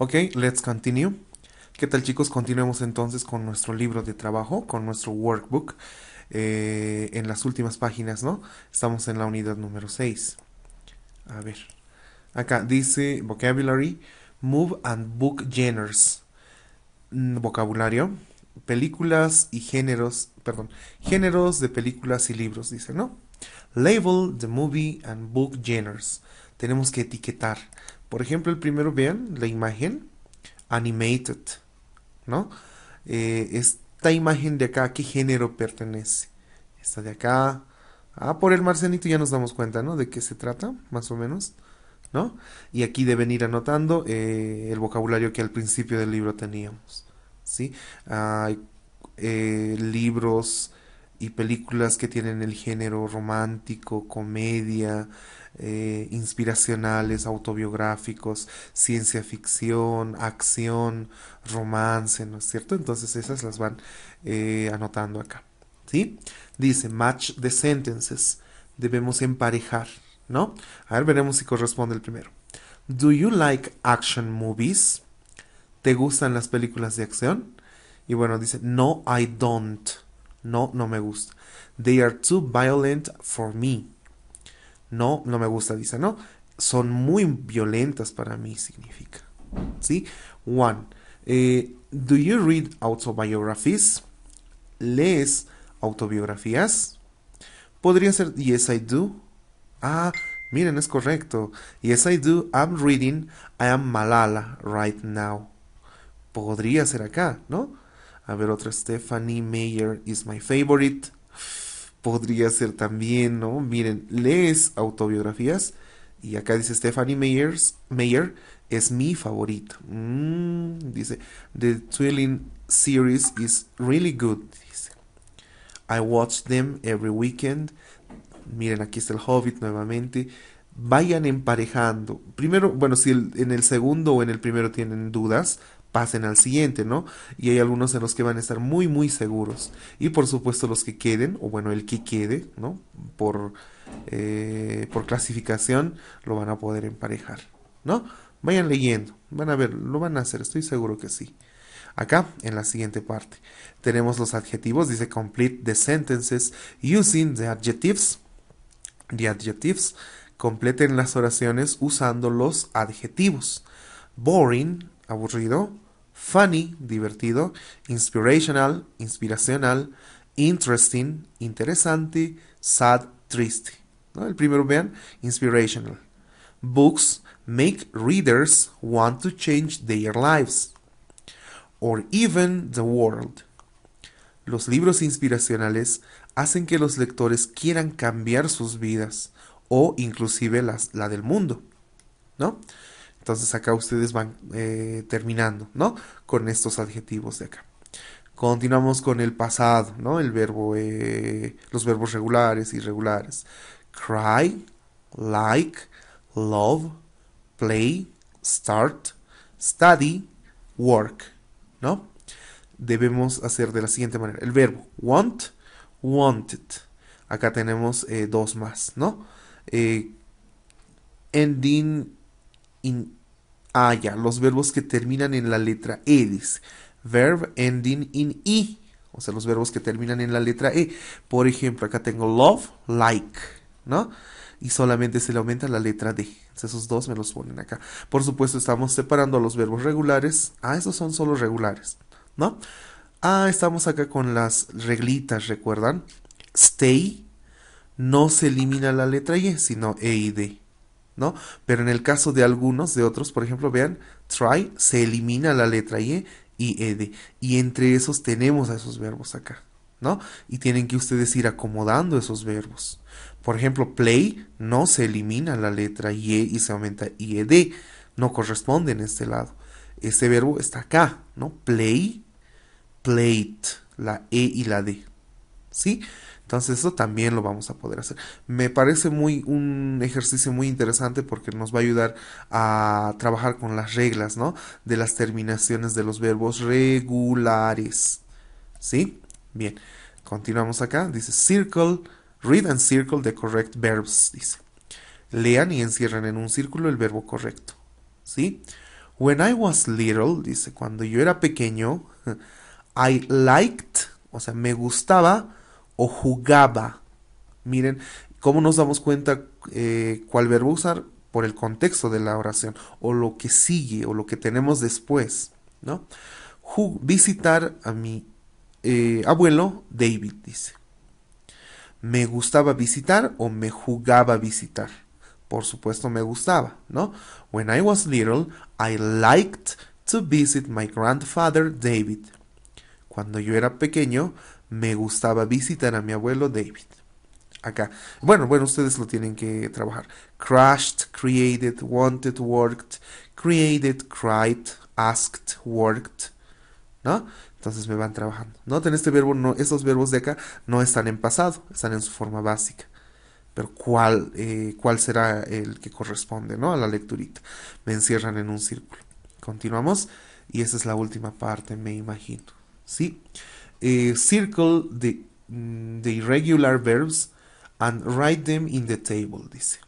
Ok, let's continue. ¿Qué tal chicos? Continuemos entonces con nuestro libro de trabajo, con nuestro workbook, eh, en las últimas páginas, ¿no? Estamos en la unidad número 6. A ver, acá dice vocabulary, move and book genres. Mm, vocabulario, películas y géneros, perdón, géneros de películas y libros, dice, ¿no? Label the movie and book genres tenemos que etiquetar. Por ejemplo, el primero, vean la imagen animated, ¿no? Eh, esta imagen de acá, ¿a qué género pertenece? Esta de acá. Ah, por el marcenito ya nos damos cuenta, ¿no? De qué se trata, más o menos, ¿no? Y aquí deben ir anotando eh, el vocabulario que al principio del libro teníamos, ¿sí? hay eh, libros y películas que tienen el género romántico, comedia, eh, inspiracionales, autobiográficos, ciencia ficción, acción, romance, ¿no es cierto? Entonces esas las van eh, anotando acá. ¿Sí? Dice match the sentences. Debemos emparejar, ¿no? A ver, veremos si corresponde el primero. Do you like action movies? ¿Te gustan las películas de acción? Y bueno, dice, no, I don't. No, no me gusta. They are too violent for me. No, no me gusta, dice, no. Son muy violentas para mí, significa. ¿Sí? One. Eh, do you read autobiographies? ¿Lees autobiografías? Podría ser Yes, I do. Ah, miren, es correcto. Yes, I do. I'm reading I am Malala right now. Podría ser acá, ¿no? A ver, otra. Stephanie Mayer is my favorite podría ser también, ¿no? Miren, lees autobiografías y acá dice Stephanie Meyers, Meyer es mi favorito. Mm, dice, The Twilling series is really good. Dice, I watch them every weekend. Miren, aquí está el Hobbit nuevamente. Vayan emparejando. Primero, bueno, si en el segundo o en el primero tienen dudas, pasen al siguiente, ¿no? Y hay algunos en los que van a estar muy, muy seguros. Y por supuesto los que queden, o bueno, el que quede, ¿no? Por, eh, por clasificación, lo van a poder emparejar, ¿no? Vayan leyendo, van a ver, lo van a hacer, estoy seguro que sí. Acá, en la siguiente parte, tenemos los adjetivos, dice complete the sentences using the adjectives. The adjectives completen las oraciones usando los adjetivos. Boring, aburrido, funny, divertido, inspirational, inspiracional, interesting, interesante, sad, triste. El primero vean, inspirational. Books make readers want to change their lives or even the world. Los libros inspiracionales hacen que los lectores quieran cambiar sus vidas o inclusive la del mundo, ¿no? Entonces acá ustedes van eh, terminando, ¿no? Con estos adjetivos de acá. Continuamos con el pasado, ¿no? El verbo, eh, los verbos regulares, irregulares. Cry, like, love, play, start, study, work, ¿no? Debemos hacer de la siguiente manera. El verbo want, wanted. Acá tenemos eh, dos más, ¿no? ending in ya, los verbos que terminan en la letra e, dice, Verb ending in E. O sea, los verbos que terminan en la letra e. Por ejemplo, acá tengo love, like, ¿no? Y solamente se le aumenta la letra d. Entonces, esos dos me los ponen acá. Por supuesto, estamos separando los verbos regulares. Ah, esos son solo regulares, ¿no? Ah, estamos acá con las reglitas, ¿recuerdan? Stay no se elimina la letra y, sino e y d. ¿no? Pero en el caso de algunos, de otros, por ejemplo, vean, try se elimina la letra e y y e ed. Y entre esos tenemos a esos verbos acá, ¿no? Y tienen que ustedes ir acomodando esos verbos. Por ejemplo, play no se elimina la letra y y se aumenta ied. No corresponde en este lado. Ese verbo está acá, ¿no? Play, plate, la e y la d. ¿Sí? Entonces eso también lo vamos a poder hacer. Me parece muy un ejercicio muy interesante porque nos va a ayudar a trabajar con las reglas, ¿no? De las terminaciones de los verbos regulares. ¿Sí? Bien. Continuamos acá. Dice circle, read and circle the correct verbs. Dice. Lean y encierran en un círculo el verbo correcto. ¿Sí? When I was little, dice, cuando yo era pequeño, I liked, o sea, me gustaba o jugaba. Miren, ¿cómo nos damos cuenta eh, cuál verbo usar? Por el contexto de la oración, o lo que sigue, o lo que tenemos después, ¿no? visitar a mi eh, abuelo, David dice. Me gustaba visitar o me jugaba visitar. Por supuesto, me gustaba, ¿no? When I was little, I liked to visit my grandfather David. Cuando yo era pequeño, me gustaba visitar a mi abuelo David. Acá. Bueno, bueno, ustedes lo tienen que trabajar. Crashed, created, wanted, worked, created, cried, asked, worked. ¿No? Entonces me van trabajando. Noten este verbo, no, estos verbos de acá no están en pasado, están en su forma básica. Pero cuál, eh, cuál será el que corresponde, ¿no? A la lecturita. Me encierran en un círculo. Continuamos. Y esa es la última parte, me imagino. ¿Sí? sí eh, circle the, mm, irregular verbs and write them in the table, dice.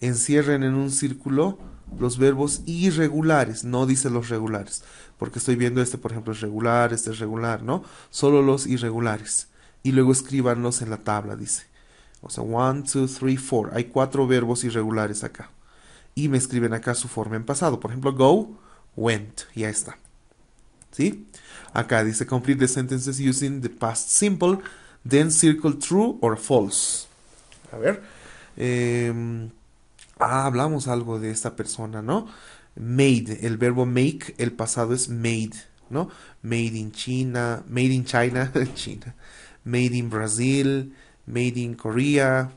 Encierren en un círculo los verbos irregulares, no dice los regulares, porque estoy viendo este, por ejemplo, es regular, este es regular, ¿no? Solo los irregulares. Y luego escríbanlos en la tabla, dice. O sea, one, two, three, four. Hay cuatro verbos irregulares acá. Y me escriben acá su forma en pasado. Por ejemplo, go, went. Ya está. ¿sí? Acá dice complete the sentences using the past simple, then circle true or false. A ver. Em, ah, hablamos algo de esta persona, ¿no? Made, el verbo make, el pasado es made, ¿no? Made in China, made in China, China. Made in Brazil, made in Korea.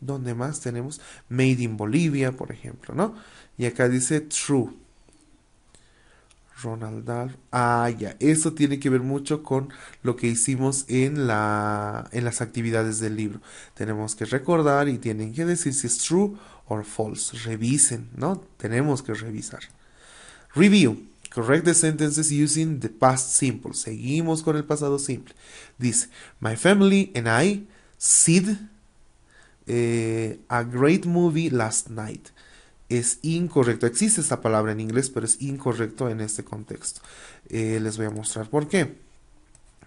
¿Dónde más tenemos? Made in Bolivia, por ejemplo, ¿no? Y acá dice true. Ronald Dahl. Ah, ya. Eso tiene que ver mucho con lo que hicimos en, la, en las actividades del libro. Tenemos que recordar y tienen que decir si es true or false. Revisen, ¿no? Tenemos que revisar. Review. Correct the sentences using the past simple. Seguimos con el pasado simple. Dice, My family and I saw eh, a great movie last night es incorrecto. Existe esta palabra en inglés, pero es incorrecto en este contexto. Eh, les voy a mostrar por qué.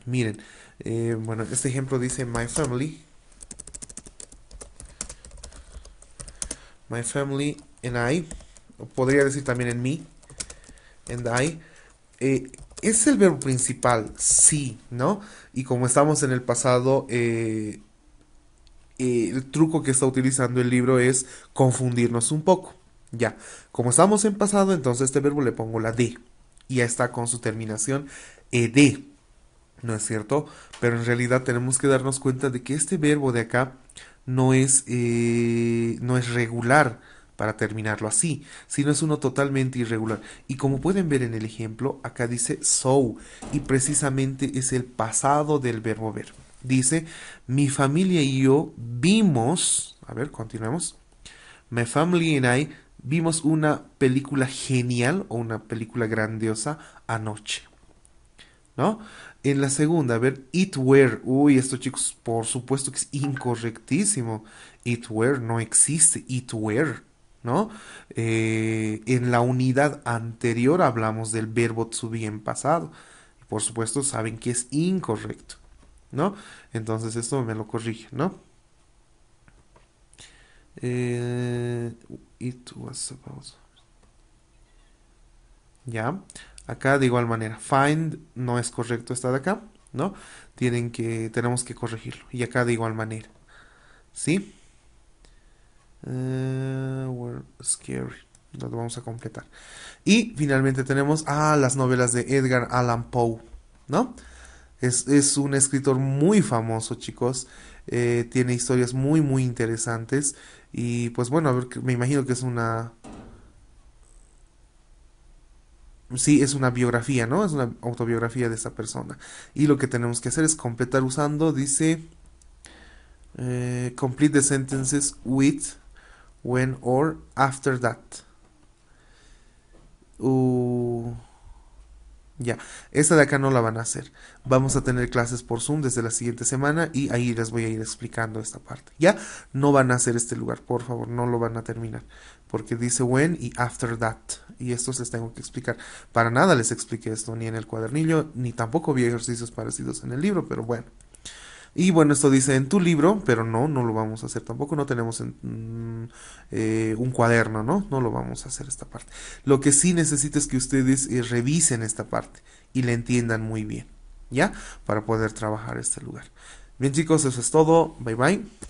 Miren, eh, bueno, este ejemplo dice my family. My family and I. podría decir también en mí. And I. Eh, es el verbo principal, sí, ¿no? Y como estamos en el pasado, el truco que está utilizando el libro es confundirnos un poco. Ya, como estamos en pasado, entonces a este verbo le pongo la D. Y ya está con su terminación ED. Eh, ¿No es cierto? Pero en realidad tenemos que darnos cuenta de que este verbo de acá no es, eh, no es regular para terminarlo así, sino es uno totalmente irregular. Y como pueden ver en el ejemplo, acá dice so y precisamente es el pasado del verbo ver. Dice, mi familia y yo vimos, a ver, continuemos. My family and I vimos una película genial o una película grandiosa anoche. ¿No? En la segunda, a ver, It Were. Uy, esto chicos, por supuesto que es incorrectísimo. It Were no existe. It Were. ¿No? Eh, en la unidad anterior hablamos del verbo to be en pasado. Por supuesto, saben que es incorrecto. ¿No? Entonces esto me lo corrige, ¿no? Eh, it was supposed. Ya. Acá de igual manera. Find no es correcto esta de acá. ¿No? Tienen que. Tenemos que corregirlo. Y acá de igual manera. ¿Sí? Eh, were scary. Lo vamos a completar. Y finalmente tenemos a las novelas de Edgar Allan Poe. ¿No? Es, un escritor muy famoso, chicos. Eh, tiene historias muy, muy interesantes. Y pues bueno, a ver, me imagino que es una... Sí, es una biografía, ¿no? Es una autobiografía de esa persona. Y lo que tenemos que hacer es completar usando, dice... Eh, complete the sentences with, when or after that. Uh, ya, esta de acá no la van a hacer. Vamos a tener clases por Zoom desde la siguiente semana y ahí les voy a ir explicando esta parte. Ya, no van a hacer este lugar, por favor, no lo van a terminar. Porque dice when y after that. Y esto les tengo que explicar. Para nada les expliqué esto, ni en el cuadernillo, ni tampoco vi ejercicios parecidos en el libro, pero bueno. Y bueno, esto dice en tu libro, pero no, no lo vamos a hacer tampoco, no tenemos en, mm, eh, un cuaderno, ¿no? No lo vamos a hacer esta parte. Lo que sí necesito es que ustedes eh, revisen esta parte y la entiendan muy bien, ¿ya? Para poder trabajar este lugar. Bien chicos, eso es todo, bye bye.